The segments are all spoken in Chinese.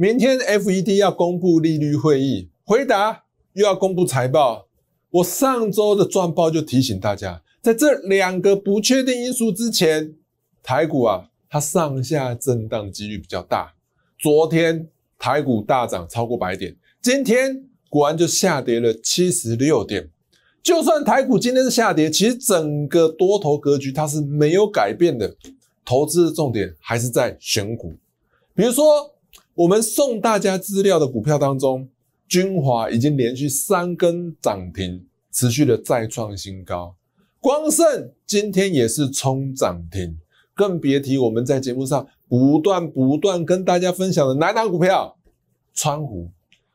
明天 FED 要公布利率会议，回答又要公布财报。我上周的撰报就提醒大家，在这两个不确定因素之前，台股啊，它上下震荡的几率比较大。昨天台股大涨超过百点，今天果然就下跌了七十六点。就算台股今天是下跌，其实整个多头格局它是没有改变的，投资的重点还是在选股，比如说。我们送大家资料的股票当中，君华已经连续三根涨停，持续的再创新高。光盛今天也是冲涨停，更别提我们在节目上不断不断跟大家分享的哪哪股票，川股，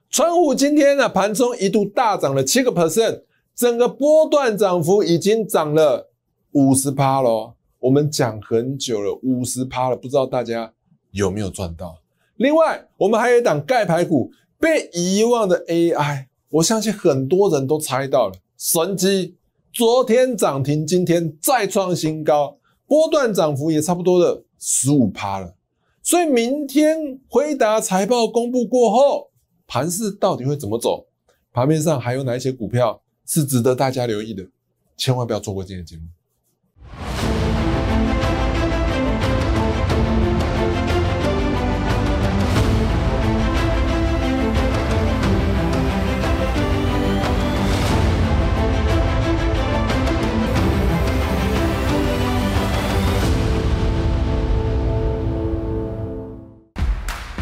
川股今天呢盘中一度大涨了七个 percent，整个波段涨幅已经涨了五十趴了。我们讲很久了，五十趴了，不知道大家有没有赚到？另外，我们还有一档盖牌股被遗忘的 AI，我相信很多人都猜到了。神机昨天涨停，今天再创新高，波段涨幅也差不多的十五趴了。所以明天回答财报公布过后，盘市到底会怎么走？盘面上还有哪一些股票是值得大家留意的？千万不要错过今天的节目。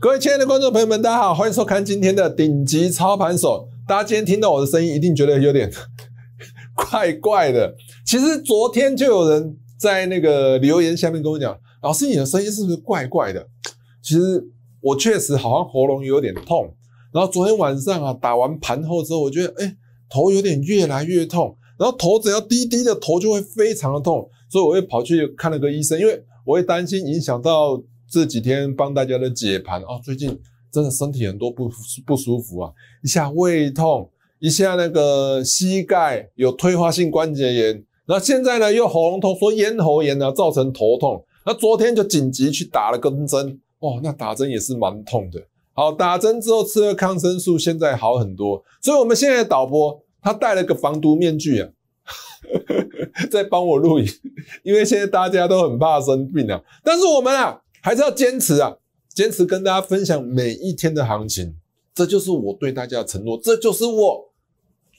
各位亲爱的观众朋友们，大家好，欢迎收看今天的顶级操盘手。大家今天听到我的声音，一定觉得有点 怪怪的。其实昨天就有人在那个留言下面跟我讲，老师你的声音是不是怪怪的？其实我确实好像喉咙有点痛。然后昨天晚上啊，打完盘后之后，我觉得哎，头有点越来越痛。然后头只要低低的，头就会非常的痛，所以我会跑去看了个医生，因为我会担心影响到。这几天帮大家的解盘哦，最近真的身体很多不不舒服啊，一下胃痛，一下那个膝盖有退化性关节炎，那现在呢又喉咙痛，说咽喉炎呢造成头痛，那昨天就紧急去打了根针，哦，那打针也是蛮痛的。好，打针之后吃了抗生素，现在好很多。所以我们现在的导播他戴了个防毒面具啊，在帮我录影，因为现在大家都很怕生病啊，但是我们啊。还是要坚持啊！坚持跟大家分享每一天的行情，这就是我对大家的承诺，这就是我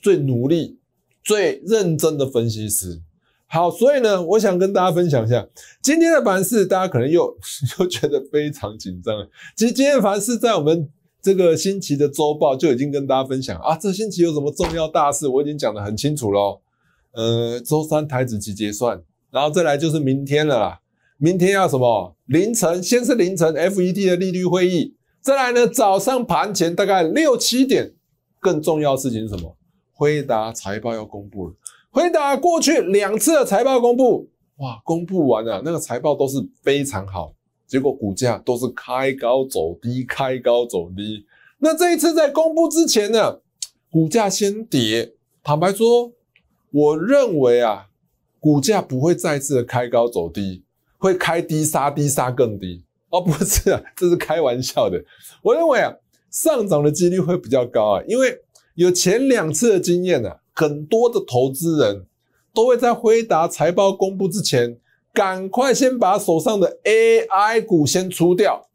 最努力、最认真的分析师。好，所以呢，我想跟大家分享一下今天的盘市，大家可能又 又觉得非常紧张了。其实今天盘市在我们这个星期的周报就已经跟大家分享啊，这星期有什么重要大事，我已经讲得很清楚喽。呃，周三台子期结算，然后再来就是明天了啦。明天要什么？凌晨先是凌晨 F E d 的利率会议，再来呢早上盘前大概六七点，更重要的事情是什么？辉达财报要公布了。辉达过去两次的财报公布，哇，公布完了那个财报都是非常好，结果股价都是开高走低，开高走低。那这一次在公布之前呢，股价先跌。坦白说，我认为啊，股价不会再次的开高走低。会开低杀低杀更低哦，不是，啊，这是开玩笑的。我认为啊，上涨的几率会比较高啊，因为有前两次的经验呢，很多的投资人都会在回答财报公布之前，赶快先把手上的 AI 股先出掉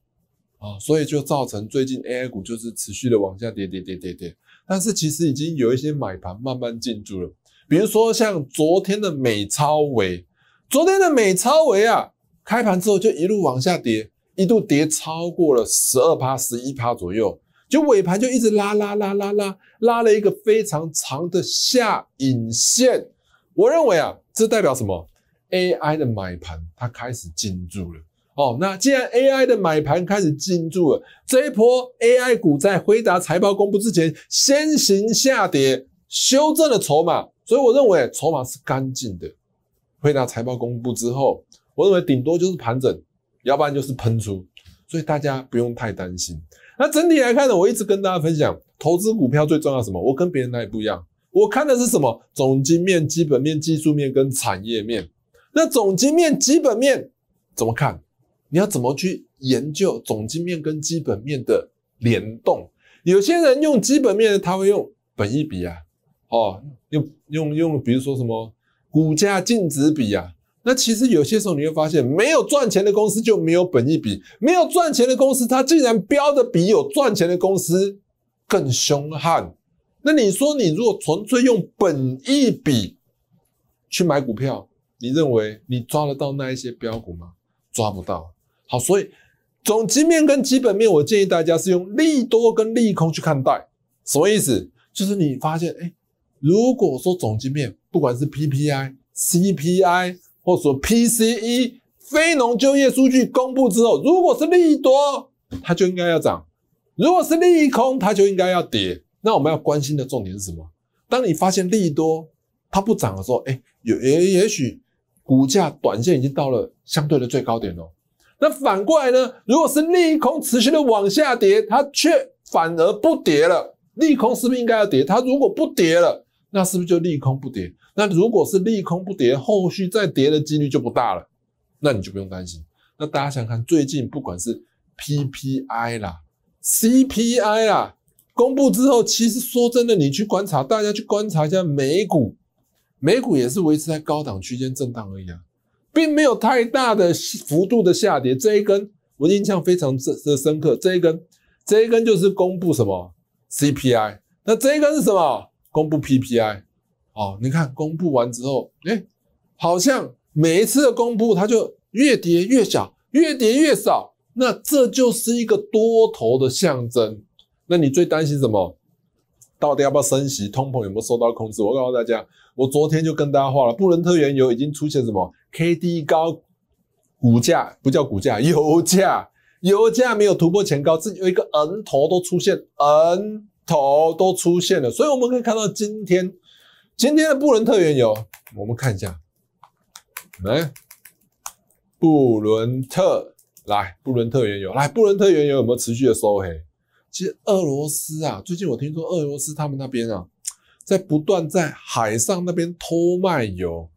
啊，所以就造成最近 AI 股就是持续的往下跌，跌跌跌跌跌。但是其实已经有一些买盘慢慢进驻了，比如说像昨天的美超维，昨天的美超维啊。开盘之后就一路往下跌，一度跌超过了十二趴、十一趴左右，就尾盘就一直拉拉拉拉拉，拉了一个非常长的下影线。我认为啊，这代表什么？AI 的买盘它开始进驻了。哦，那既然 AI 的买盘开始进驻了，这一波 AI 股在回答财报公布之前先行下跌，修正了筹码，所以我认为筹码是干净的。回答财报公布之后。我认为顶多就是盘整，要不然就是喷出，所以大家不用太担心。那整体来看呢，我一直跟大家分享，投资股票最重要什么？我跟别人那也不一样，我看的是什么？总经面、基本面、技术面跟产业面。那总经面、基本面怎么看？你要怎么去研究总经面跟基本面的联动？有些人用基本面，他会用本益比啊，哦，用用用，比如说什么股价净值比啊。那其实有些时候你会发现，没有赚钱的公司就没有本益比，没有赚钱的公司，它竟然标的比有赚钱的公司更凶悍。那你说，你如果纯粹用本益比去买股票，你认为你抓得到那一些标股吗？抓不到。好，所以总基面跟基本面，我建议大家是用利多跟利空去看待。什么意思？就是你发现，哎，如果说总基面，不管是 PPI、CPI。或者说 PCE 非农就业数据公布之后，如果是利多，它就应该要涨；如果是利空，它就应该要跌。那我们要关心的重点是什么？当你发现利多它不涨的时候，哎，也也也许股价短线已经到了相对的最高点了。那反过来呢？如果是利空持续的往下跌，它却反而不跌了，利空是不是应该要跌？它如果不跌了？那是不是就利空不跌？那如果是利空不跌，后续再跌的几率就不大了，那你就不用担心。那大家想想看，最近不管是 PPI 啦、CPI 啦，公布之后，其实说真的，你去观察，大家去观察一下美股，美股也是维持在高档区间震荡而已啊，并没有太大的幅度的下跌。这一根我印象非常深深刻，这一根，这一根就是公布什么 CPI，那这一根是什么？公布 PPI，哦，你看公布完之后，哎，好像每一次的公布它就越跌越小，越跌越少，那这就是一个多头的象征。那你最担心什么？到底要不要升息？通膨有没有受到控制？我告诉大家，我昨天就跟大家画了，布伦特原油已经出现什么 KD 高，股价不叫股价，油价，油价没有突破前高，自己有一个 N 头都出现 N。头都出现了，所以我们可以看到今天今天的布伦特原油，我们看一下，来布伦特来布伦特原油来布伦特原油有没有持续的收黑？其实俄罗斯啊，最近我听说俄罗斯他们那边啊，在不断在海上那边偷卖油，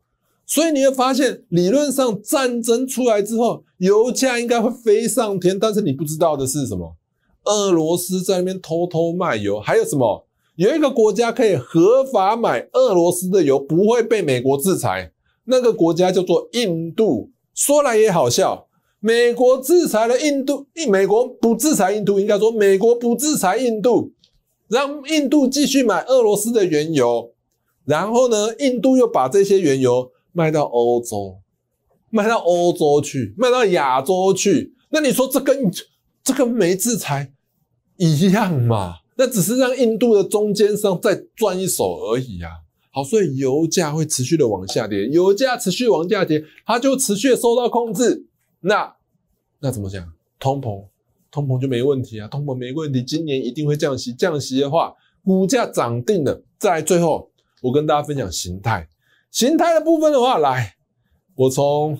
所以你会发现理论上战争出来之后，油价应该会飞上天，但是你不知道的是什么？俄罗斯在那边偷偷卖油，还有什么？有一个国家可以合法买俄罗斯的油，不会被美国制裁。那个国家叫做印度。说来也好笑，美国制裁了印度，印美国不制裁印度，应该说美国不制裁印度，让印度继续买俄罗斯的原油。然后呢，印度又把这些原油卖到欧洲，卖到欧洲去，卖到亚洲去。那你说这跟？这跟没制裁一样嘛？那只是让印度的中间商再赚一手而已啊。好，所以油价会持续的往下跌，油价持续往下跌，它就持续受到控制。那那怎么讲？通膨，通膨就没问题啊，通膨没问题，今年一定会降息。降息的话，股价涨定了。在最后，我跟大家分享形态，形态的部分的话，来，我从。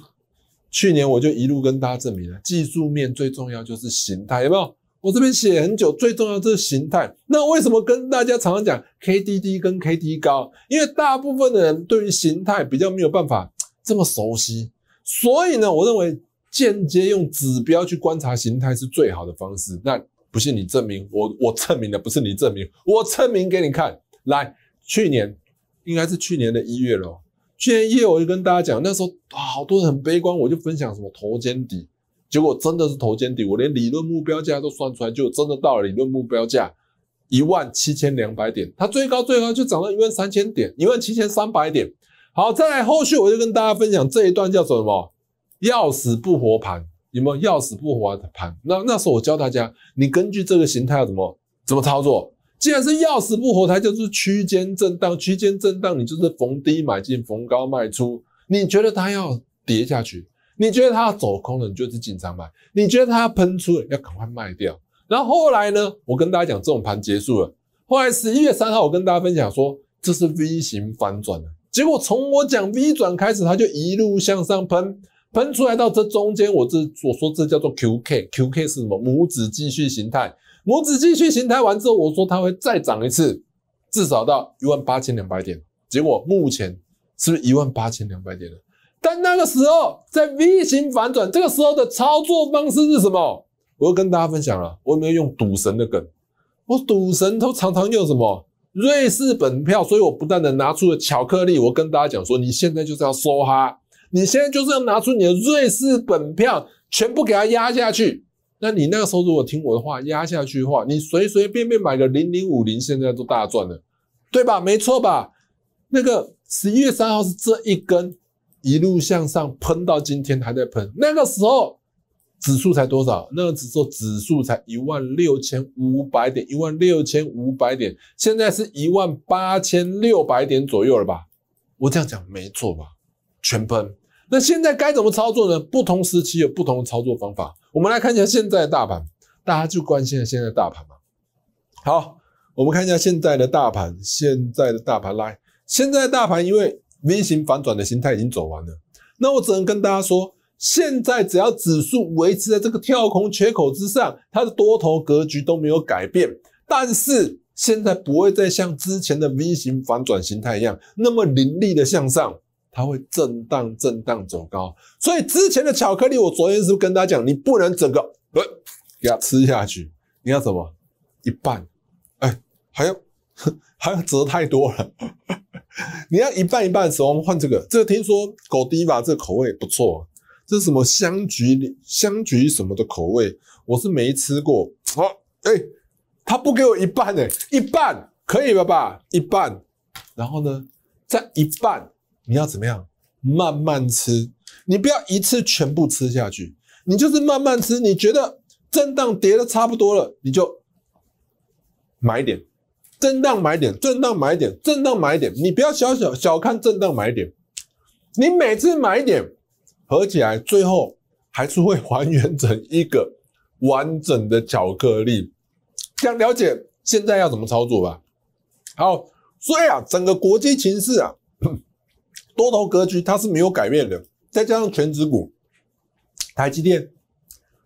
去年我就一路跟大家证明了，技术面最重要就是形态，有没有？我这边写很久，最重要是形态。那为什么跟大家常常讲 K D D 跟 K D 高？因为大部分的人对于形态比较没有办法这么熟悉，所以呢，我认为间接用指标去观察形态是最好的方式。那不信你证明我，我证明的不是你证明，我证明给你看。来，去年应该是去年的一月咯。去年一月我就跟大家讲，那时候好多人很悲观，我就分享什么头肩底，结果真的是头肩底，我连理论目标价都算出来，就真的到了理论目标价一万七千两百点，它最高最高就涨到一万三千点，一万七千三百点。好，再来后续我就跟大家分享这一段叫做什么，要死不活盘，有没有要死不活的盘？那那时候我教大家，你根据这个形态要怎么怎么操作。既然是要死不活，它就是区间震荡。区间震荡，你就是逢低买进，逢高卖出。你觉得它要跌下去，你觉得它要走空了，你就是进场买。你觉得它要喷出，了，要赶快卖掉。然后后来呢？我跟大家讲，这种盘结束了。后来十一月三号，我跟大家分享说，这是 V 型反转的。结果从我讲 V 转开始，它就一路向上喷，喷出来到这中间，我这我说这叫做 QK，QK 是什么？拇指继续形态。我仔继续形态完之后，我说它会再涨一次，至少到一万八千两百点。结果目前是不是一万八千两百点了？但那个时候在 V 型反转，这个时候的操作方式是什么？我又跟大家分享了。我有没有用赌神的梗？我赌神都常常用什么瑞士本票？所以我不但的拿出了巧克力，我跟大家讲说，你现在就是要梭哈，你现在就是要拿出你的瑞士本票，全部给它压下去。那你那个时候如果听我的话压下去的话，你随随便便买个零零五零，现在都大赚了，对吧？没错吧？那个十一月三号是这一根一路向上喷到今天还在喷，那个时候指数才多少？那个指数指数才一万六千五百点，一万六千五百点，现在是一万八千六百点左右了吧？我这样讲没错吧？全喷。那现在该怎么操作呢？不同时期有不同的操作方法。我们来看一下现在的大盘，大家就关心的现在大盘嘛。好，我们看一下现在的大盘，现在的大盘来，现在大盘因为 V 型反转的形态已经走完了，那我只能跟大家说，现在只要指数维持在这个跳空缺口之上，它的多头格局都没有改变，但是现在不会再像之前的 V 型反转形态一样那么凌厉的向上。它会震荡，震荡走高，所以之前的巧克力，我昨天是不是跟大家讲，你不能整个给它吃下去，你要什么一半？哎，还要 还要折太多了，你要一半一半。我们换这个，这个听说狗迪吧，把这口味不错，这是什么香菊香菊什么的口味，我是没吃过啊。哎，他不给我一半，哎，一半可以了吧？一半，然后呢，再一半。你要怎么样？慢慢吃，你不要一次全部吃下去，你就是慢慢吃。你觉得震荡跌的差不多了，你就买点，震荡买点，震荡买点，震荡买点。你不要小小小看震荡买点，你每次买一点，合起来最后还是会还原成一个完整的巧克力。想了解现在要怎么操作吧？好，所以啊，整个国际形势啊。多头格局它是没有改变的，再加上全指股，台积电，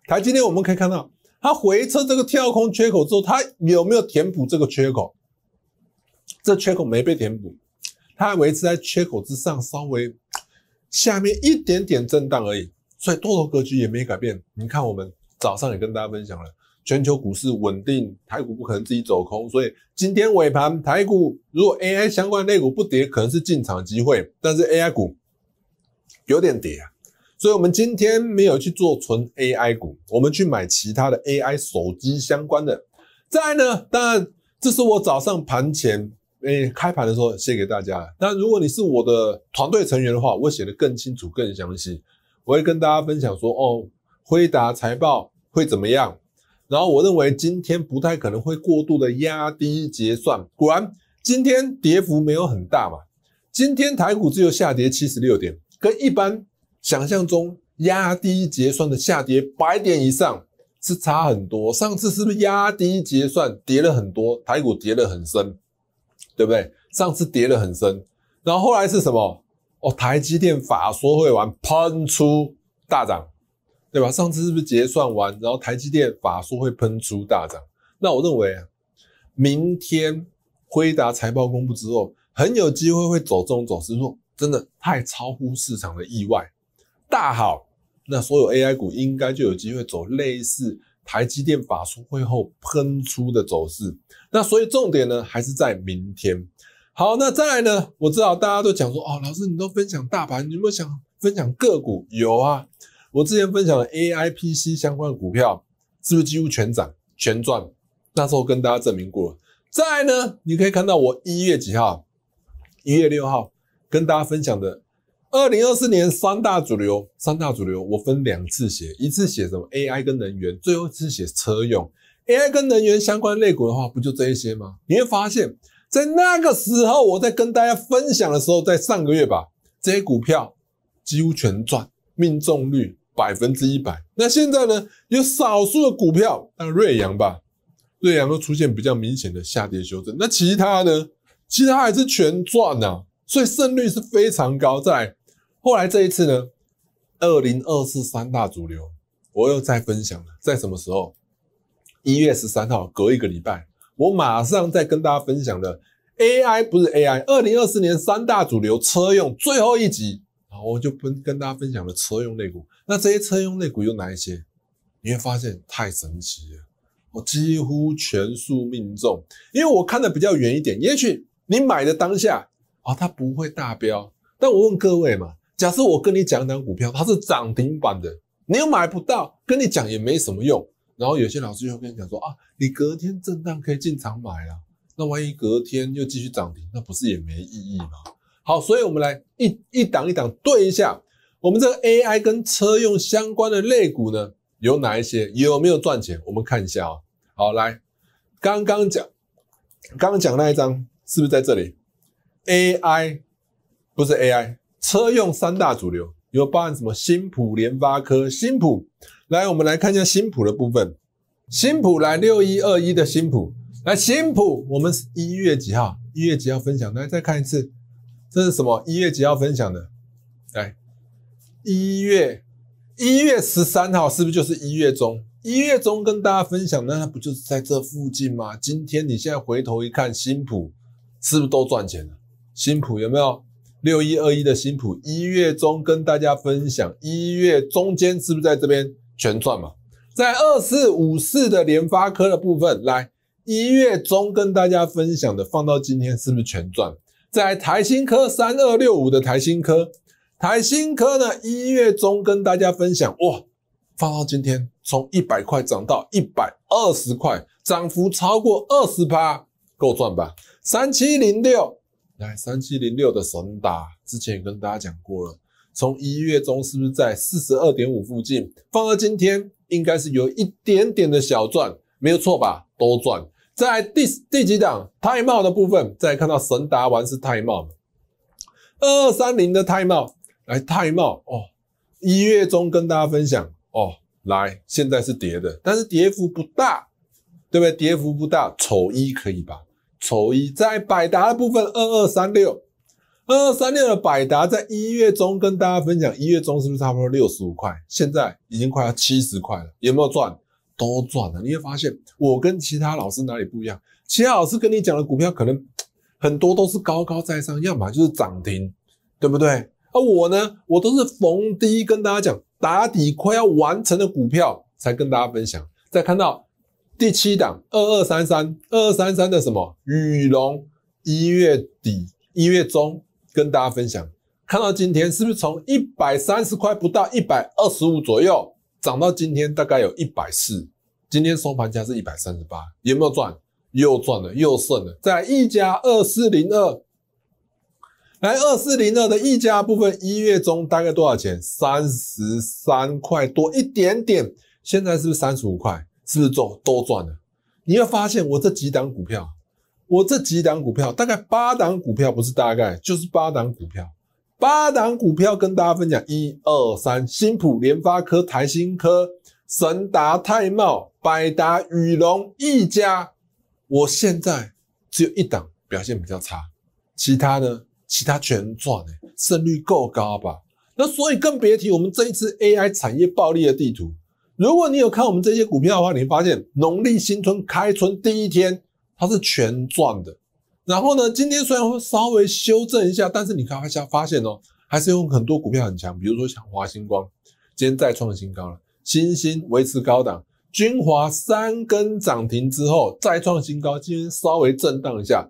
台积电我们可以看到它回撤这个跳空缺口之后，它有没有填补这个缺口？这缺口没被填补，它还维持在缺口之上，稍微下面一点点震荡而已，所以多头格局也没改变。你看我们早上也跟大家分享了。全球股市稳定，台股不可能自己走空，所以今天尾盘台股如果 AI 相关类股不跌，可能是进场机会。但是 AI 股有点跌啊，所以我们今天没有去做纯 AI 股，我们去买其他的 AI 手机相关的。再呢，当然这是我早上盘前诶开盘的时候写给大家。但如果你是我的团队成员的话，我写的更清楚、更详细，我会跟大家分享说哦，辉达财报会怎么样。然后我认为今天不太可能会过度的压低结算。果然，今天跌幅没有很大嘛？今天台股只有下跌七十六点，跟一般想象中压低结算的下跌百点以上是差很多。上次是不是压低结算跌了很多，台股跌得很深，对不对？上次跌得很深，然后后来是什么？哦，台积电法说会完喷出大涨。对吧？上次是不是结算完，然后台积电法说会喷出大涨？那我认为，明天辉达财报公布之后，很有机会会走这种走势。说真的，太超乎市场的意外，大好。那所有 AI 股应该就有机会走类似台积电法术会后喷出的走势。那所以重点呢，还是在明天。好，那再来呢？我知道大家都讲说，哦，老师你都分享大盘，你有没有想分享个股？有啊。我之前分享的 A I P C 相关的股票是不是几乎全涨全赚？那时候跟大家证明过了。再呢，你可以看到我一月几号，一月六号跟大家分享的二零二四年三大主流，三大主流我分两次写，一次写什么 A I 跟能源，最后一次写车用 A I 跟能源相关类股的话，不就这一些吗？你会发现，在那个时候我在跟大家分享的时候，在上个月吧，这些股票几乎全赚，命中率。百分之一百，那现在呢？有少数的股票，像瑞阳吧，瑞阳都出现比较明显的下跌修正。那其他呢？其他还是全赚呢，所以胜率是非常高。在后来这一次呢，二零二四三大主流，我又再分享了。在什么时候？一月十三号，隔一个礼拜，我马上再跟大家分享了。AI 不是 AI，二零二四年三大主流车用最后一集，然后我就分跟大家分享了车用类股。那这些车用类股有哪一些？你会发现太神奇了，我几乎全数命中，因为我看的比较远一点。也许你买的当下啊，它不会大飙。但我问各位嘛，假设我跟你讲，讲股票它是涨停板的，你又买不到，跟你讲也没什么用。然后有些老师就会跟你讲说啊，你隔天震荡可以进场买了，那万一隔天又继续涨停，那不是也没意义吗？好，所以我们来一一档一档对一下。我们这个 AI 跟车用相关的类股呢，有哪一些？有没有赚钱？我们看一下啊。好，来，刚刚讲，刚刚讲那一张是不是在这里？AI 不是 AI，车用三大主流有包含什么？新普、联发科、新普。来，我们来看一下新普的部分。新普来六一二一的新普，来，新普，我们一月几号？一月几号分享？来，再看一次，这是什么？一月几号分享的？来。一月一月十三号是不是就是一月中？一月中跟大家分享，那不就是在这附近吗？今天你现在回头一看，新普是不是都赚钱了？新普有没有六一二一的新普？一月中跟大家分享，一月中间是不是在这边全赚嘛？在二四五四的联发科的部分，来一月中跟大家分享的，放到今天是不是全赚？在台新科三二六五的台新科。台新科呢？一月中跟大家分享，哇，放到今天，从一百块涨到一百二十块，涨幅超过二十%，够赚吧？三七零六，来，三七零六的神打，之前也跟大家讲过了，从一月中是不是在四十二点五附近？放到今天，应该是有一点点的小赚，没有错吧？都赚。在第第几档？泰茂的部分，再看到神达完是泰茂，二二三零的泰茂。来泰茂哦，一月中跟大家分享哦，来现在是跌的，但是跌幅不大，对不对？跌幅不大，丑一可以吧？丑一在百达的部分，二二三六，二二三六的百达，在一月中跟大家分享，一月中是不是差不多六十五块？现在已经快要七十块了，有没有赚？都赚了。你会发现我跟其他老师哪里不一样？其他老师跟你讲的股票可能很多都是高高在上，要么就是涨停，对不对？而我呢？我都是逢低跟大家讲打底快要完成的股票，才跟大家分享。再看到第七档二二三三二二三三的什么雨龙，一月底一月中跟大家分享。看到今天是不是从一百三十块不到一百二十五左右，涨到今天大概有一百四。今天收盘价是一百三十八，有没有赚？又赚了，又胜了，在一加二四零二。来，二四零二的溢价部分，一月中大概多少钱？三十三块多一点点。现在是不是三十五块？是不是赚都赚了？你会发现，我这几档股票，我这几档股票，大概八档股票，不是大概，就是八档股票。八档股票跟大家分享，一二三，新浦联发科、台新科、神达、泰茂、百达、宇龙溢价。我现在只有一档表现比较差，其他的。其他全赚，哎，胜率够高吧？那所以更别提我们这一次 A I 产业暴利的地图。如果你有看我们这些股票的话，你会发现农历新春开春第一天，它是全赚的。然后呢，今天虽然会稍微修正一下，但是你看一下，发现哦，还是有很多股票很强。比如说像华星光，今天再创新高了；星星维持高档，军华三根涨停之后再创新高，今天稍微震荡一下。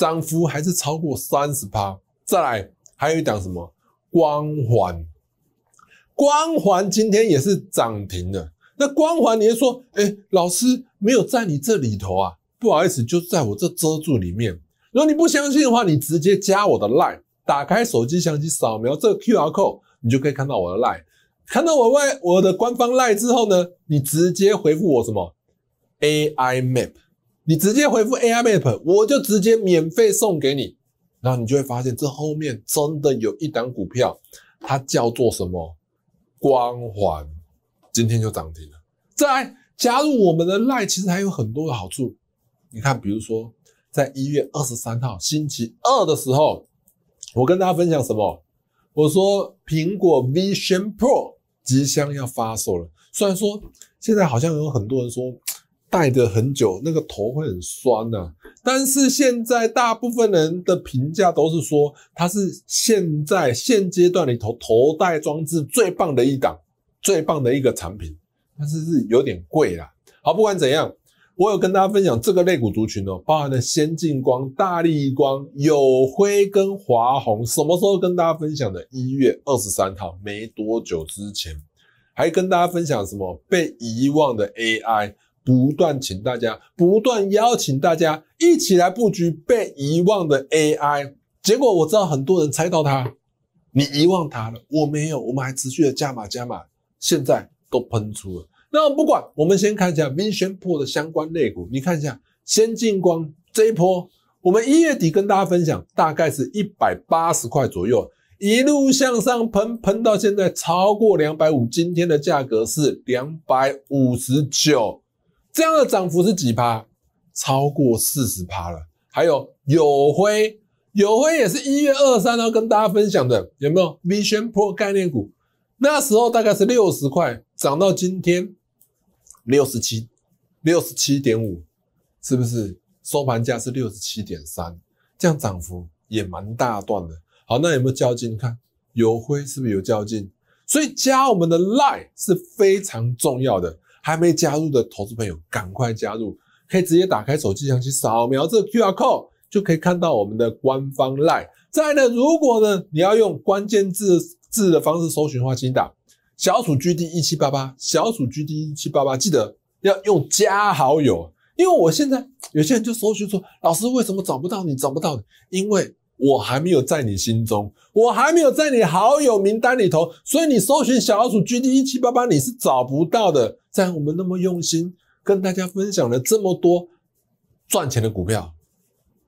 涨幅还是超过三十趴，再来，还有一档什么光环？光环今天也是涨停的。那光环，你说，哎，老师没有在你这里头啊？不好意思，就在我这遮住里面。如果你不相信的话，你直接加我的 line，打开手机相机扫描这个 QR code，你就可以看到我的 line。看到我外我的官方 line 之后呢，你直接回复我什么 AI map。你直接回复 AI map，我就直接免费送给你。然后你就会发现，这后面真的有一档股票，它叫做什么？光环，今天就涨停了。再来加入我们的 Lie，n 其实还有很多的好处。你看，比如说在一月二十三号星期二的时候，我跟大家分享什么？我说苹果 Vision Pro 机箱要发售了。虽然说现在好像有很多人说。戴的很久，那个头会很酸呐。但是现在大部分人的评价都是说，它是现在现阶段里头头戴装置最棒的一档，最棒的一个产品。但是是有点贵啦。好，不管怎样，我有跟大家分享这个肋骨族群哦，包含了先进光、大力光、友辉跟华宏。什么时候跟大家分享的？一月二十三号，没多久之前，还跟大家分享什么被遗忘的 AI。不断请大家，不断邀请大家一起来布局被遗忘的 AI。结果我知道很多人猜到它，你遗忘它了，我没有，我们还持续的加码加码，现在都喷出了。那不管，我们先看一下 Vision Pro 的相关类股，你看一下先进光这一波，我们一月底跟大家分享，大概是一百八十块左右，一路向上喷，喷到现在超过两百五，今天的价格是两百五十九。这样的涨幅是几趴？超过四十趴了。还有友辉，友辉也是一月二三号跟大家分享的，有没有 Vision Pro 概念股？那时候大概是六十块，涨到今天六十七，六十七点五，是不是收盘价是六十七点三？这样涨幅也蛮大段的。好，那有没有较劲？你看友辉是不是有较劲？所以加我们的 lie 是非常重要的。还没加入的投资朋友，赶快加入！可以直接打开手机相机扫描这个 QR code，就可以看到我们的官方 LINE。再呢，如果呢你要用关键字字的方式搜寻的话，请打小鼠 GD 一七八八，小鼠 GD 一七八八。记得要用加好友，因为我现在有些人就搜寻说，老师为什么找不到你？找不到你，因为。我还没有在你心中，我还没有在你好友名单里头，所以你搜寻小老鼠 G D 一七八八你是找不到的。在我们那么用心跟大家分享了这么多赚钱的股票，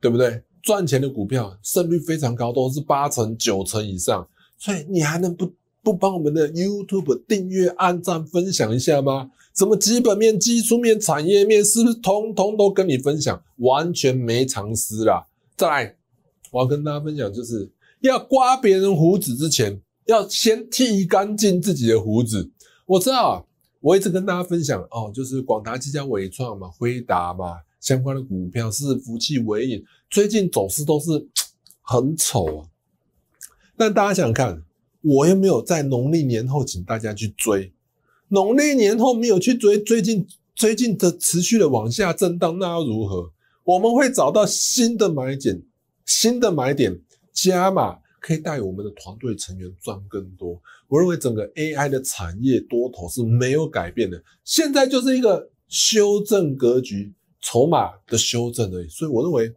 对不对？赚钱的股票胜率非常高，都是八成九成以上，所以你还能不不帮我们的 YouTube 订阅、按赞、分享一下吗？什么基本面、技术面、产业面，是不是通通都跟你分享？完全没常识啦！再来。我要跟大家分享，就是要刮别人胡子之前，要先剃干净自己的胡子。我知道，我一直跟大家分享哦，就是广达、积佳、伟创嘛、辉达嘛相关的股票，是福气、尾影，最近走势都是很丑啊。但大家想想看，我又没有在农历年后请大家去追，农历年后没有去追，最近最近的持续的往下震荡，那要如何？我们会找到新的买点。新的买点加码可以带我们的团队成员赚更多。我认为整个 AI 的产业多头是没有改变的，现在就是一个修正格局、筹码的修正而已。所以我认为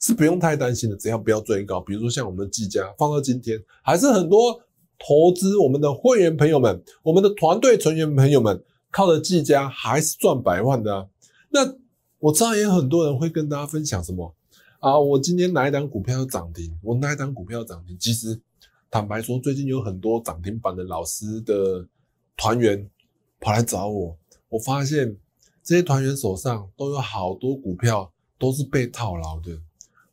是不用太担心的，只要不要追高。比如说像我们的技嘉，放到今天还是很多投资我们的会员朋友们、我们的团队成员朋友们，靠着技嘉还是赚百万的啊。那我知道也有很多人会跟大家分享什么？啊！我今天哪一档股票涨停？我哪一档股票涨停？其实，坦白说，最近有很多涨停板的老师的团员跑来找我，我发现这些团员手上都有好多股票都是被套牢的。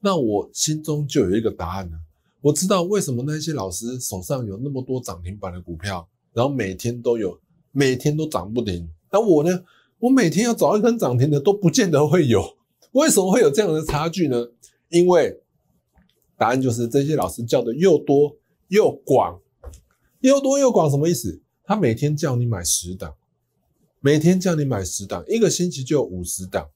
那我心中就有一个答案了。我知道为什么那些老师手上有那么多涨停板的股票，然后每天都有，每天都涨不停。那我呢？我每天要找一根涨停的都不见得会有。为什么会有这样的差距呢？因为答案就是这些老师教的又多又广，又多又广什么意思？他每天叫你买十档，每天叫你买十档，一个星期就有五十档。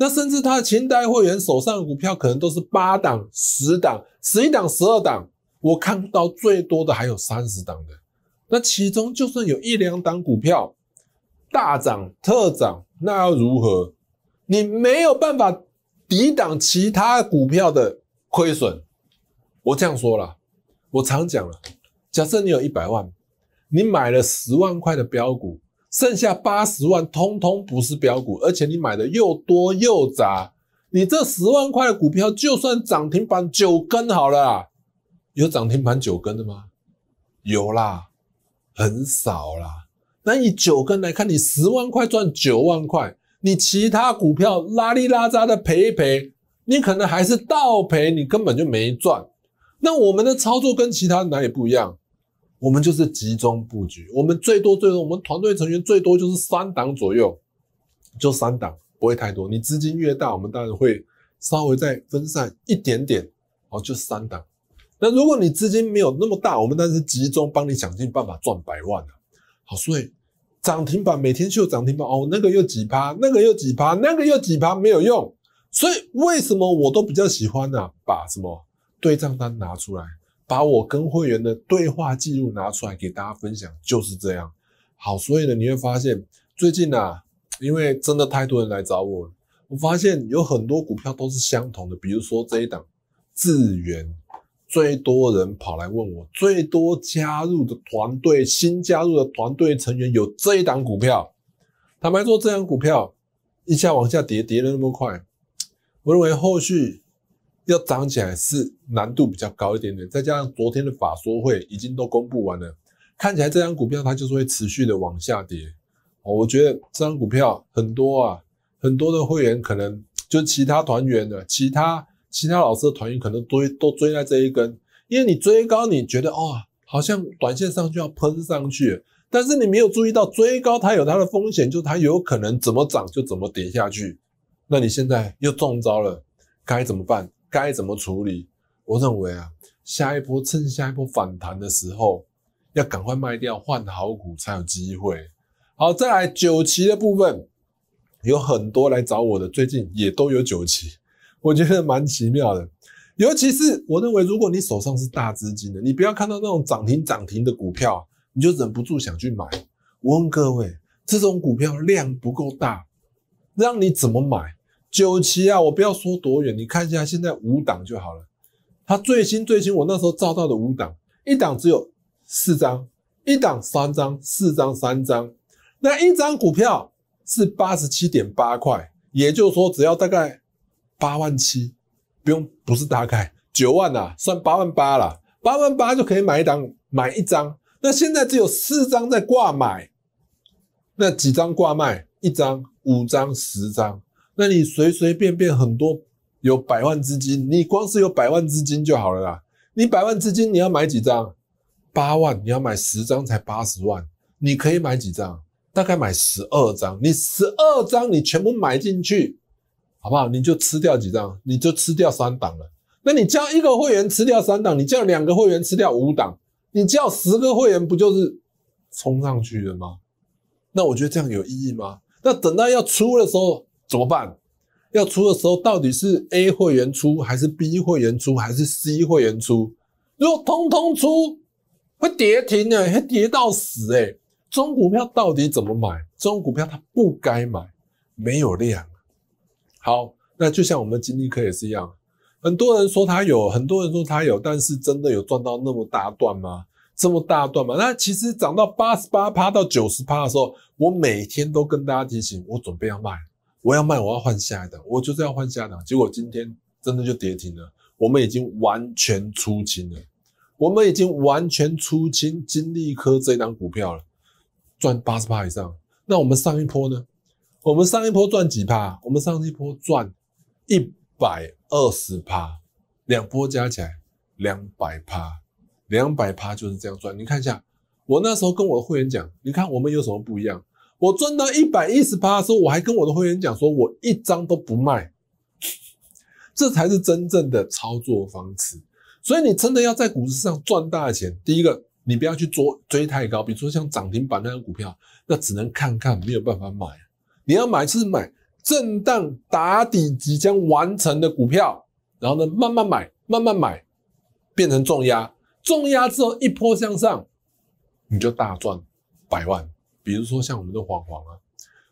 那甚至他的清代会员手上的股票可能都是八档、十档、十一档、十二档。我看到最多的还有三十档的。那其中就算有一两档股票大涨特涨，那要如何？你没有办法。抵挡其他股票的亏损，我这样说了，我常讲了。假设你有一百万，你买了十万块的标股，剩下八十万通通不是标股，而且你买的又多又杂，你这十万块的股票就算涨停板九根好了，有涨停板九根的吗？有啦，很少啦。那以九根来看，你十万块赚九万块。你其他股票拉里拉扎的赔一赔，你可能还是倒赔，你根本就没赚。那我们的操作跟其他哪里不一样？我们就是集中布局，我们最多最多我们团队成员最多就是三档左右，就三档，不会太多。你资金越大，我们当然会稍微再分散一点点，哦，就三档。那如果你资金没有那么大，我们但是集中帮你想尽办法赚百万好，所以。涨停板每天秀涨停板哦，那个又几趴，那个又几趴，那个又几趴，没有用。所以为什么我都比较喜欢呢？把什么对账单拿出来，把我跟会员的对话记录拿出来给大家分享，就是这样。好，所以呢，你会发现最近啊，因为真的太多人来找我，我发现有很多股票都是相同的，比如说这一档，智圆。最多人跑来问我，最多加入的团队，新加入的团队成员有这一档股票。坦白说，这张股票一下往下跌，跌了那么快，我认为后续要涨起来是难度比较高一点点。再加上昨天的法说会已经都公布完了，看起来这张股票它就是会持续的往下跌。我觉得这张股票很多啊，很多的会员可能就其他团员的其他。其他老师的团员可能都都追在这一根，因为你追高，你觉得哦，好像短线上就要喷上去，但是你没有注意到追高它有它的风险，就它有可能怎么涨就怎么跌下去。那你现在又中招了，该怎么办？该怎么处理？我认为啊，下一波趁下一波反弹的时候，要赶快卖掉换好股才有机会。好，再来九旗的部分，有很多来找我的，最近也都有九旗。我觉得蛮奇妙的，尤其是我认为，如果你手上是大资金的，你不要看到那种涨停涨停的股票，你就忍不住想去买。我问各位，这种股票量不够大，让你怎么买？九七啊，我不要说多远，你看一下现在五档就好了。它最新最新，我那时候照到的五档，一档只有四张，一档三张，四张三张，那一张股票是八十七点八块，也就是说只要大概。八万七，不用，不是大概九万啊，算八万八啦，八万八就可以买一档，买一张。那现在只有四张在挂买，那几张挂卖？一张、五张、十张。那你随随便便很多有百万资金，你光是有百万资金就好了啦。你百万资金你要买几张？八万你要买十张才八十万，你可以买几张？大概买十二张。你十二张你全部买进去。好不好？你就吃掉几张？你就吃掉三档了。那你叫一个会员吃掉三档，你叫两个会员吃掉五档，你叫十个会员不就是冲上去了吗？那我觉得这样有意义吗？那等到要出的时候怎么办？要出的时候到底是 A 会员出还是 B 会员出还是 C 会员出？如果通通出会跌停的，会跌到死哎！中股票到底怎么买？中股票它不该买，没有量。好，那就像我们金立科也是一样，很多人说它有，很多人说它有，但是真的有赚到那么大段吗？这么大段吗？那其实涨到八十八趴到九十趴的时候，我每天都跟大家提醒，我准备要卖，我要卖，我要换下一档，我就要换下一档。结果今天真的就跌停了，我们已经完全出清了，我们已经完全出清金立科这一档股票了，赚八十趴以上。那我们上一波呢？我们上一波赚几趴？我们上一波赚一百二十趴，两波加起来两百趴，两百趴就是这样赚。你看一下，我那时候跟我的会员讲，你看我们有什么不一样？我赚到一百一十趴的时候，我还跟我的会员讲，说我一张都不卖，这才是真正的操作方式。所以你真的要在股市上赚大钱，第一个你不要去做追太高，比如说像涨停板那个股票，那只能看看，没有办法买。你要买是买震荡打底即将完成的股票，然后呢慢慢买慢慢买，变成重压，重压之后一波向上，你就大赚百万。比如说像我们的黄黄啊，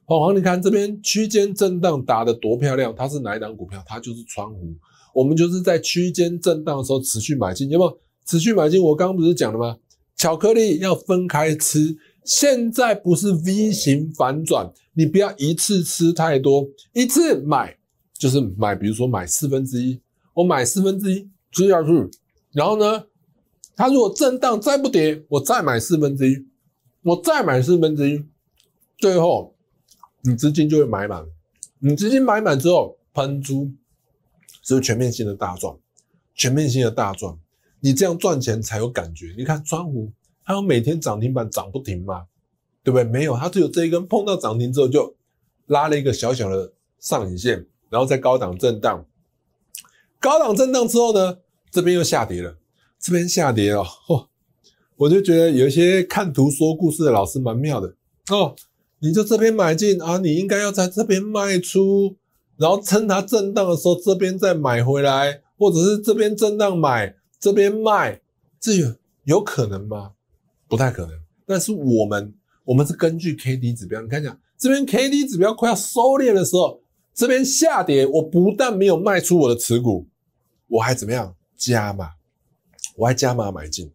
黄黄，你看这边区间震荡打得多漂亮，它是哪一档股票？它就是川湖。我们就是在区间震荡的时候持续买进，有没有？持续买进，我刚刚不是讲了吗？巧克力要分开吃。现在不是 V 型反转，你不要一次吃太多，一次买就是买，比如说买四分之一，我买四分之一吃下去，然后呢，它如果震荡再不跌，我再买四分之一，我再买四分之一，最后你资金就会买满，你资金买满之后喷出，是全面性的大赚，全面性的大赚，你这样赚钱才有感觉。你看川股。他有每天涨停板涨不停嘛，对不对？没有，它只有这一根碰到涨停之后就拉了一个小小的上影线，然后再高档震荡，高档震荡之后呢，这边又下跌了，这边下跌哦，嚯！我就觉得有一些看图说故事的老师蛮妙的哦，你就这边买进啊，你应该要在这边卖出，然后趁它震荡的时候这边再买回来，或者是这边震荡买，这边卖，这有有可能吗？不太可能，但是我们我们是根据 K D 指标，你看一下，这边 K D 指标快要收敛的时候，这边下跌，我不但没有卖出我的持股，我还怎么样加码，我还加码买进，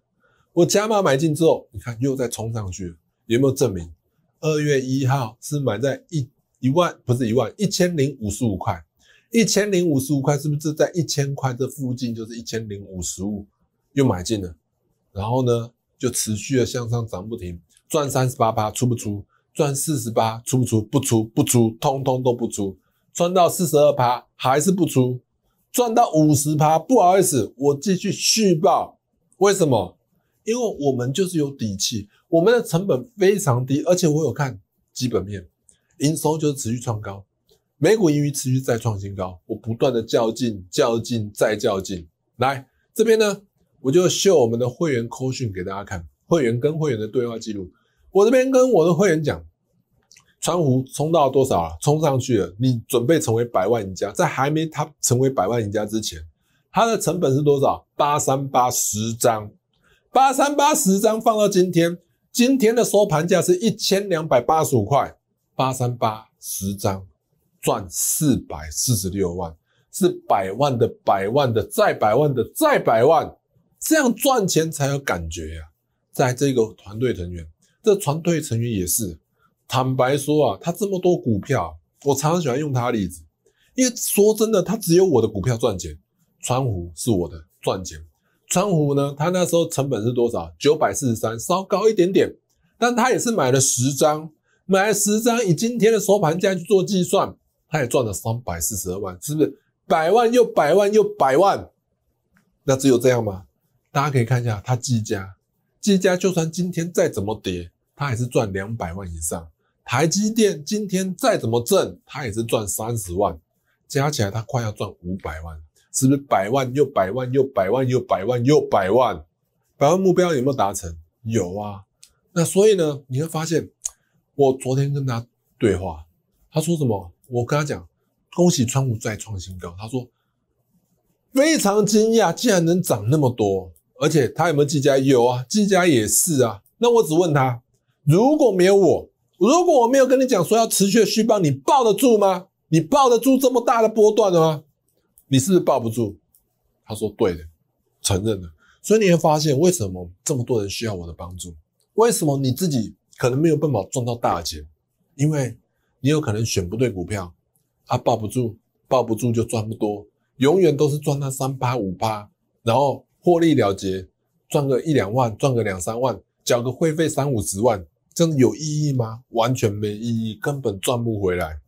我加码买进之后，你看又在冲上去，有没有证明？二月一号是买在一一万不是一万一千零五十五块，一千零五十五块是不是就在一千块这附近？就是一千零五十五又买进了，然后呢？就持续的向上涨不停，赚三十八趴出不出，赚四十八出不出，不出不出，通通都不出，赚到四十二趴还是不出，赚到五十趴不好意思，我继续续报，为什么？因为我们就是有底气，我们的成本非常低，而且我有看基本面，营收就是持续创高，美股盈余持续再创新高，我不断的较劲较劲再较劲，来这边呢。我就秀我们的会员 Q 讯给大家看，会员跟会员的对话记录。我这边跟我的会员讲，川湖冲到多少了？冲上去了。你准备成为百万赢家，在还没他成为百万赢家之前，他的成本是多少？八三八十张，八三八十张放到今天，今天的收盘价是一千两百八十五块，八三八十张赚四百四十六万，是百万的百万的再百万的再百万。这样赚钱才有感觉呀！在这个团队成员，这团队成员也是，坦白说啊，他这么多股票，我常常喜欢用他例子，因为说真的，他只有我的股票赚钱，川湖是我的赚钱，川湖呢，他那时候成本是多少？九百四十三，稍高一点点，但他也是买了十张，买了十张，以今天的收盘价去做计算，他也赚了三百四十二万，是不是？百万又百万又百万，那只有这样吗？大家可以看一下，他积价积价就算今天再怎么跌，他还是赚两百万以上。台积电今天再怎么挣，他也是赚三十万，加起来他快要赚五百万，是不是百万又百万又百万又百万又百万？百万目标有没有达成？有啊。那所以呢，你会发现，我昨天跟他对话，他说什么？我跟他讲，恭喜川普再创新高。他说，非常惊讶，竟然能涨那么多。而且他有没有技嘉？有啊，技嘉也是啊。那我只问他：如果没有我，如果我没有跟你讲说要持续的续帮，你抱得住吗？你抱得住这么大的波段吗？你是不是抱不住？他说对的，承认了。所以你会发现，为什么这么多人需要我的帮助？为什么你自己可能没有办法赚到大钱？因为你有可能选不对股票，他抱不住，抱不住就赚不多，永远都是赚那三八五八，然后。获利了结，赚个一两万，赚个两三万，缴个会费三五十万，真的有意义吗？完全没意义，根本赚不回来。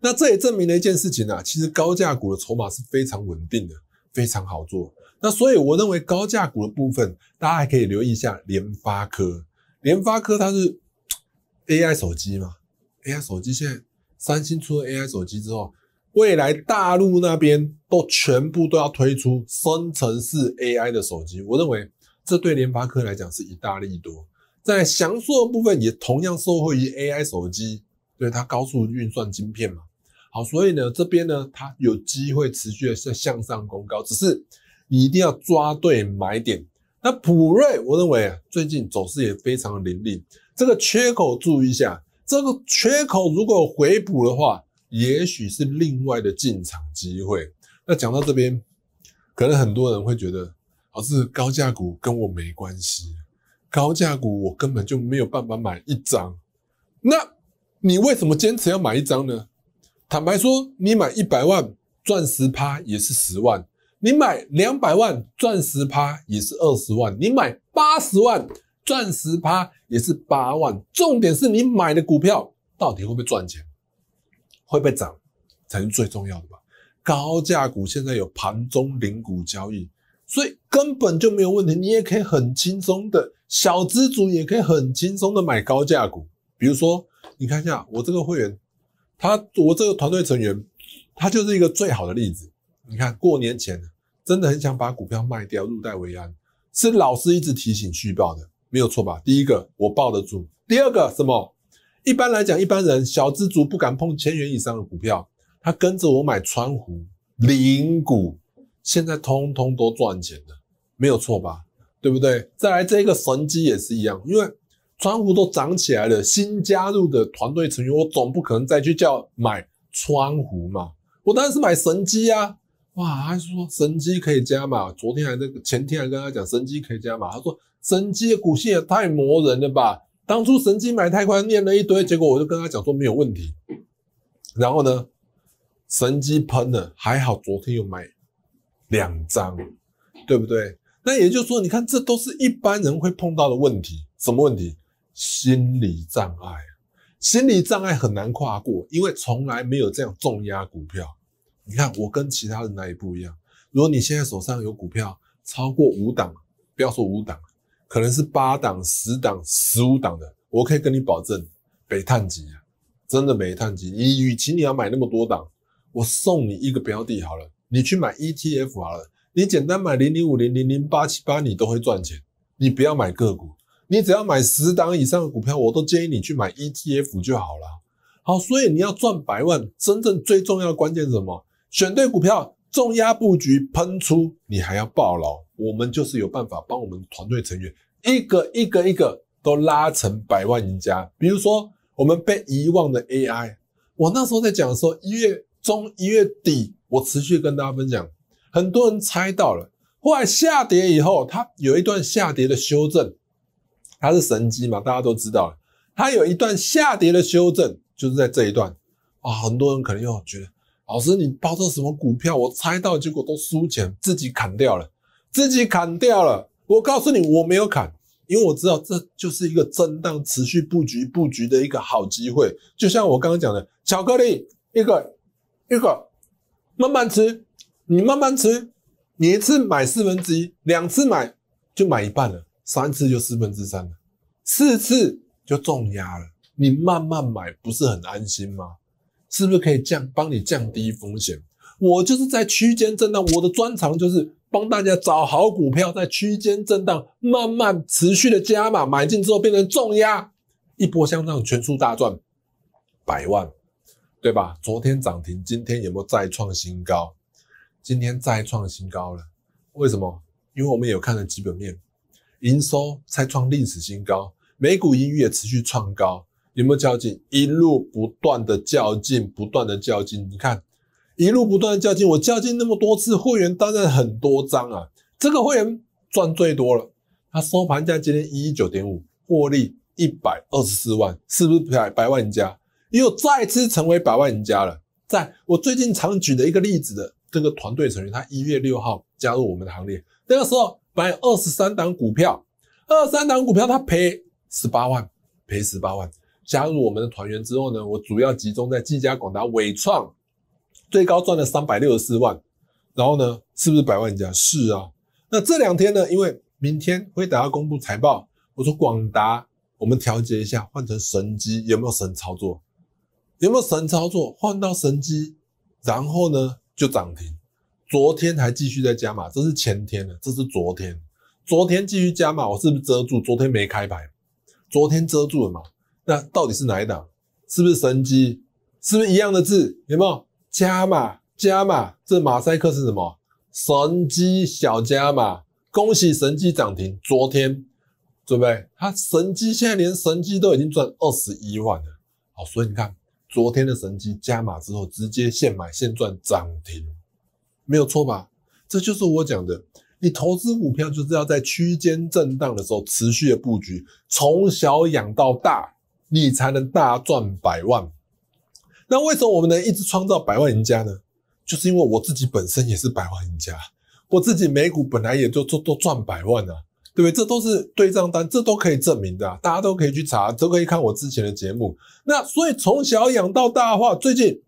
那这也证明了一件事情啊，其实高价股的筹码是非常稳定的，非常好做。那所以我认为高价股的部分，大家还可以留意一下联发科。联发科它是 AI 手机嘛？AI 手机现在三星出了 AI 手机之后。未来大陆那边都全部都要推出生成式 AI 的手机，我认为这对联发科来讲是一大利多。在翔硕部分也同样受惠于 AI 手机，对它高速运算晶片嘛。好，所以呢这边呢它有机会持续的向向上攻高，只是你一定要抓对买点。那普瑞，我认为最近走势也非常的凌厉，这个缺口注意一下，这个缺口如果回补的话。也许是另外的进场机会。那讲到这边，可能很多人会觉得，哦，师，高价股跟我没关系，高价股我根本就没有办法买一张。那你为什么坚持要买一张呢？坦白说，你买一百万赚十趴也是十万，你买两百万赚十趴也是二十万，你买八十万赚十趴也是八万。重点是你买的股票到底会不会赚钱？会被涨才是最重要的吧。高价股现在有盘中零股交易，所以根本就没有问题。你也可以很轻松的，小资主也可以很轻松的买高价股。比如说，你看一下我这个会员，他我这个团队成员，他就是一个最好的例子。你看过年前，真的很想把股票卖掉，入袋为安，是老师一直提醒续报的，没有错吧？第一个我报得住，第二个什么？一般来讲，一般人小资族不敢碰千元以上的股票，他跟着我买川股、零股，现在通通都赚钱的，没有错吧？对不对？再来，这一个神机也是一样，因为川股都涨起来了，新加入的团队成员，我总不可能再去叫买川股嘛，我当然是买神机啊！哇，他说神机可以加嘛？昨天还那个前天还跟他讲神机可以加嘛？他说神机的股性也太磨人了吧。当初神机买太快，念了一堆，结果我就跟他讲说没有问题。然后呢，神机喷了，还好昨天又买两张，对不对？那也就是说，你看这都是一般人会碰到的问题，什么问题？心理障碍，心理障碍很难跨过，因为从来没有这样重压股票。你看我跟其他人哪一步一样？如果你现在手上有股票超过五档，不要说五档。可能是八档、十档、十五档的，我可以跟你保证，煤炭级，真的煤炭级。你与其你要买那么多档，我送你一个标的好了，你去买 ETF 好了，你简单买零零五零零零八七八，你都会赚钱。你不要买个股，你只要买十档以上的股票，我都建议你去买 ETF 就好了。好，所以你要赚百万，真正最重要的关键是什么？选对股票。重压布局喷出，你还要抱牢？我们就是有办法帮我们团队成员一个一个一个都拉成百万赢家。比如说，我们被遗忘的 AI，我那时候在讲的时候，一月中一月底，我持续跟大家分享，很多人猜到了。后来下跌以后，它有一段下跌的修正，它是神机嘛，大家都知道，它有一段下跌的修正，就是在这一段啊，很多人可能又觉得。老师，你报到什么股票？我猜到，结果都输钱，自己砍掉了，自己砍掉了。我告诉你，我没有砍，因为我知道这就是一个震荡持续布局布局的一个好机会。就像我刚刚讲的，巧克力一个一个，慢慢吃，你慢慢吃，你一次买四分之一，两次买就买一半了，三次就四分之三了，四次就重压了。你慢慢买，不是很安心吗？是不是可以降帮你降低风险？我就是在区间震荡，我的专长就是帮大家找好股票，在区间震荡慢慢持续的加码买进之后变成重压，一波向上全数大赚百万，对吧？昨天涨停，今天有没有再创新高？今天再创新高了，为什么？因为我们有看了基本面，营收再创历史新高，美股盈余也持续创高。有没有较劲？一路不断的较劲，不断的较劲。你看，一路不断的较劲。我较劲那么多次，会员当然很多张啊。这个会员赚最多了，他收盘价今天一一九点五，获利一百二十四万，是不是百百万家？又再次成为百万赢家了。在我最近常举的一个例子的这个团队成员，他一月六号加入我们的行列，那个时候买二三档股票，二三档股票他赔十八万，赔十八万。加入我们的团员之后呢，我主要集中在技嘉、广达、伟创，最高赚了三百六十四万。然后呢，是不是百万家？是啊。那这两天呢，因为明天会要公布财报，我说广达，我们调节一下，换成神机，有没有神操作？有没有神操作？换到神机，然后呢就涨停。昨天还继续在加码，这是前天的，这是昨天，昨天继续加码，我是不是遮住？昨天没开牌，昨天遮住了嘛？那到底是哪一档？是不是神机？是不是一样的字？有没有加码？加码？这马赛克是什么？神机小加码，恭喜神机涨停！昨天准备，他神机现在连神机都已经赚二十一万了。好，所以你看，昨天的神机加码之后，直接现买现赚涨停，没有错吧？这就是我讲的，你投资股票就是要在区间震荡的时候持续的布局，从小养到大。你才能大赚百万。那为什么我们能一直创造百万赢家呢？就是因为我自己本身也是百万赢家，我自己美股本来也就都都赚百万呢，对不对？这都是对账单，这都可以证明的，大家都可以去查，都可以看我之前的节目。那所以从小养到大的话，最近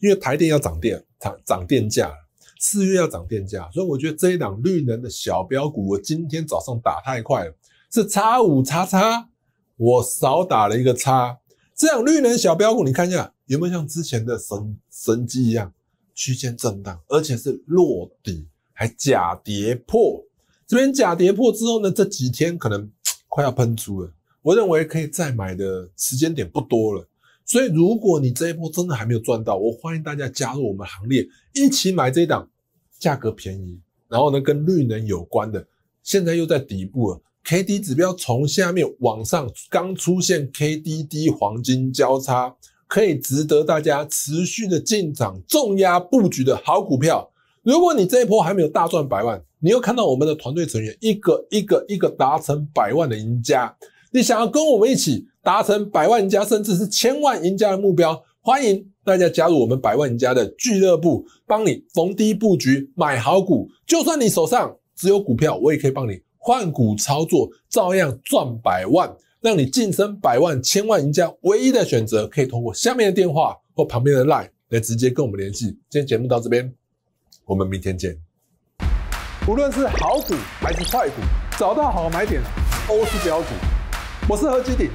因为台电要涨电，涨涨电价，四月要涨电价，所以我觉得这一档绿能的小标股，我今天早上打太快了，是叉五叉叉。我少打了一个叉，这样绿能小标股，你看一下有没有像之前的神神机一样区间震荡，而且是落底还假跌破。这边假跌破之后呢，这几天可能 快要喷出了。我认为可以再买的时间点不多了。所以如果你这一波真的还没有赚到，我欢迎大家加入我们行列，一起买这一档，价格便宜，然后呢跟绿能有关的，现在又在底部了。K D 指标从下面往上刚出现 K D D 黄金交叉，可以值得大家持续的进场重压布局的好股票。如果你这一波还没有大赚百万，你又看到我们的团队成员一个一个一个达成百万的赢家，你想要跟我们一起达成百万家甚至是千万赢家的目标，欢迎大家加入我们百万赢家的俱乐部，帮你逢低布局买好股。就算你手上只有股票，我也可以帮你。换股操作照样赚百万，让你晋升百万千万赢家。唯一的选择可以通过下面的电话或旁边的 line 来直接跟我们联系。今天节目到这边，我们明天见。无论是好股还是坏股，找到好买点都是标股。我是何基鼎，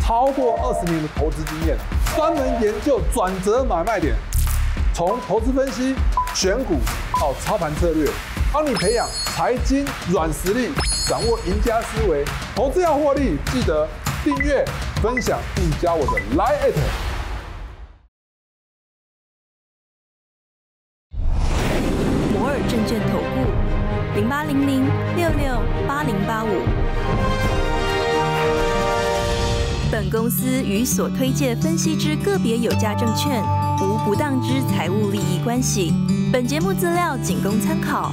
超过二十年的投资经验，专门研究转折买卖点，从投资分析、选股到操盘策略。帮你培养财经软实力，掌握赢家思维。投资要获利，记得订阅、分享并加我的 l i n e 摩尔证券投顾零八零零六六八零八五。本公司与所推介分析之个别有价证券无不当之财务利益关系。本节目资料仅供参考。